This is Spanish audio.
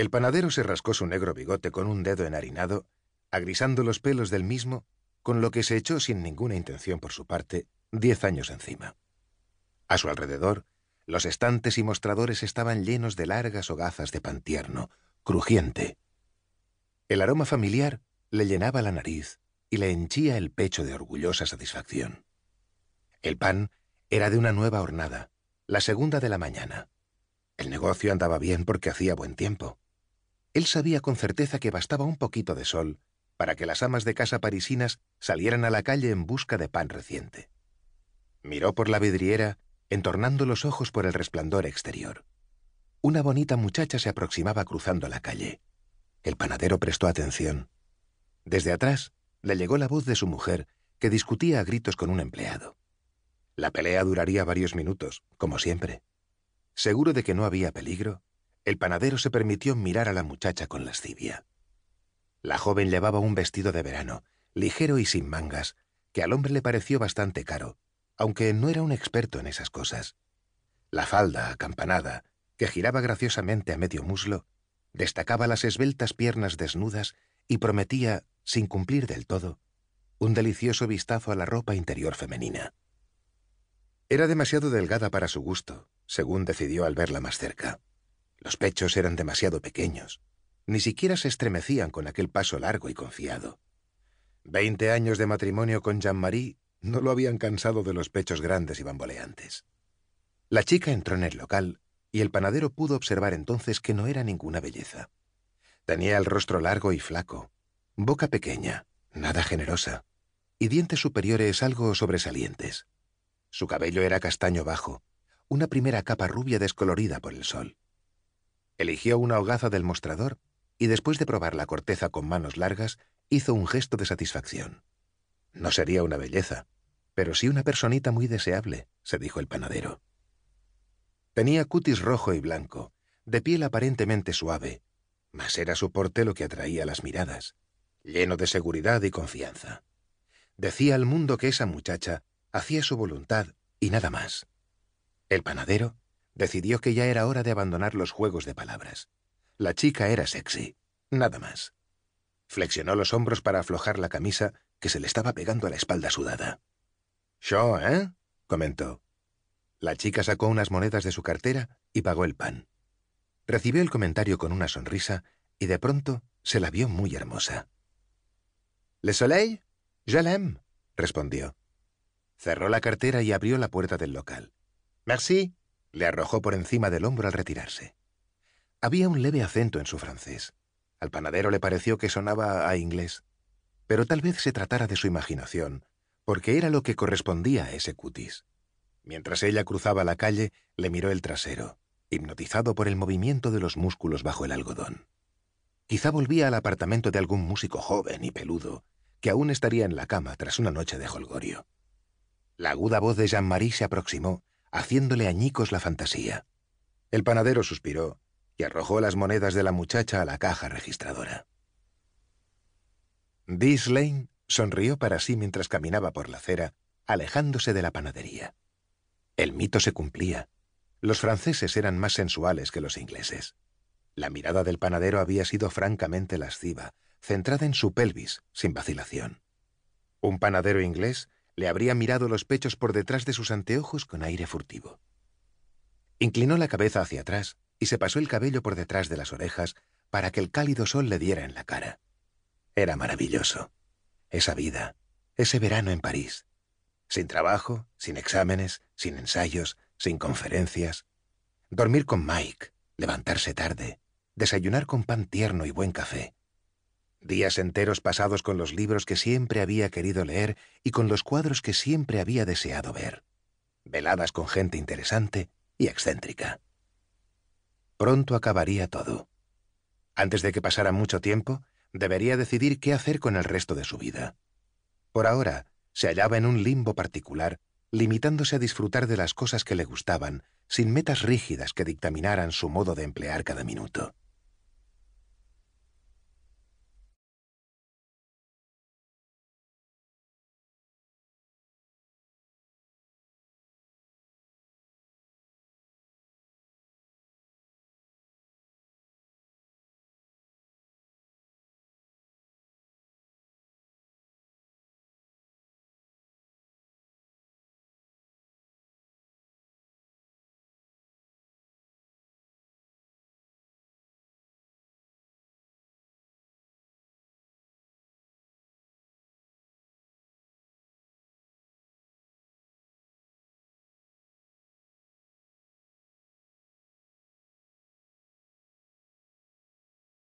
El panadero se rascó su negro bigote con un dedo enharinado, agrisando los pelos del mismo, con lo que se echó sin ninguna intención por su parte diez años encima. A su alrededor, los estantes y mostradores estaban llenos de largas hogazas de pan tierno, crujiente. El aroma familiar le llenaba la nariz y le henchía el pecho de orgullosa satisfacción. El pan era de una nueva hornada, la segunda de la mañana. El negocio andaba bien porque hacía buen tiempo. Él sabía con certeza que bastaba un poquito de sol para que las amas de casa parisinas salieran a la calle en busca de pan reciente. Miró por la vidriera, entornando los ojos por el resplandor exterior. Una bonita muchacha se aproximaba cruzando la calle. El panadero prestó atención. Desde atrás le llegó la voz de su mujer, que discutía a gritos con un empleado. La pelea duraría varios minutos, como siempre. Seguro de que no había peligro, el panadero se permitió mirar a la muchacha con lascivia. La joven llevaba un vestido de verano, ligero y sin mangas, que al hombre le pareció bastante caro, aunque no era un experto en esas cosas. La falda acampanada, que giraba graciosamente a medio muslo, destacaba las esbeltas piernas desnudas y prometía, sin cumplir del todo, un delicioso vistazo a la ropa interior femenina. Era demasiado delgada para su gusto, según decidió al verla más cerca. Los pechos eran demasiado pequeños. Ni siquiera se estremecían con aquel paso largo y confiado. Veinte años de matrimonio con Jean-Marie no lo habían cansado de los pechos grandes y bamboleantes. La chica entró en el local y el panadero pudo observar entonces que no era ninguna belleza. Tenía el rostro largo y flaco, boca pequeña, nada generosa, y dientes superiores algo sobresalientes. Su cabello era castaño bajo, una primera capa rubia descolorida por el sol. Eligió una hogaza del mostrador y después de probar la corteza con manos largas, hizo un gesto de satisfacción. No sería una belleza, pero sí una personita muy deseable, se dijo el panadero. Tenía cutis rojo y blanco, de piel aparentemente suave, mas era su porte lo que atraía las miradas, lleno de seguridad y confianza. Decía al mundo que esa muchacha hacía su voluntad y nada más. El panadero decidió que ya era hora de abandonar los juegos de palabras. La chica era sexy, nada más. Flexionó los hombros para aflojar la camisa que se le estaba pegando a la espalda sudada. Yo, ¿eh? comentó. La chica sacó unas monedas de su cartera y pagó el pan. Recibió el comentario con una sonrisa y de pronto se la vio muy hermosa. Le soleil, je l'aime, respondió. Cerró la cartera y abrió la puerta del local. Merci, le arrojó por encima del hombro al retirarse. Había un leve acento en su francés. Al panadero le pareció que sonaba a inglés, pero tal vez se tratara de su imaginación, porque era lo que correspondía a ese cutis. Mientras ella cruzaba la calle, le miró el trasero, hipnotizado por el movimiento de los músculos bajo el algodón. Quizá volvía al apartamento de algún músico joven y peludo, que aún estaría en la cama tras una noche de holgorio. La aguda voz de Jean-Marie se aproximó haciéndole añicos la fantasía. El panadero suspiró y arrojó las monedas de la muchacha a la caja registradora. Diss sonrió para sí mientras caminaba por la acera, alejándose de la panadería. El mito se cumplía. Los franceses eran más sensuales que los ingleses. La mirada del panadero había sido francamente lasciva, centrada en su pelvis, sin vacilación. Un panadero inglés le habría mirado los pechos por detrás de sus anteojos con aire furtivo. Inclinó la cabeza hacia atrás y se pasó el cabello por detrás de las orejas para que el cálido sol le diera en la cara. Era maravilloso. Esa vida, ese verano en París. Sin trabajo, sin exámenes, sin ensayos, sin conferencias. Dormir con Mike, levantarse tarde, desayunar con pan tierno y buen café, Días enteros pasados con los libros que siempre había querido leer y con los cuadros que siempre había deseado ver. Veladas con gente interesante y excéntrica. Pronto acabaría todo. Antes de que pasara mucho tiempo, debería decidir qué hacer con el resto de su vida. Por ahora, se hallaba en un limbo particular, limitándose a disfrutar de las cosas que le gustaban, sin metas rígidas que dictaminaran su modo de emplear cada minuto.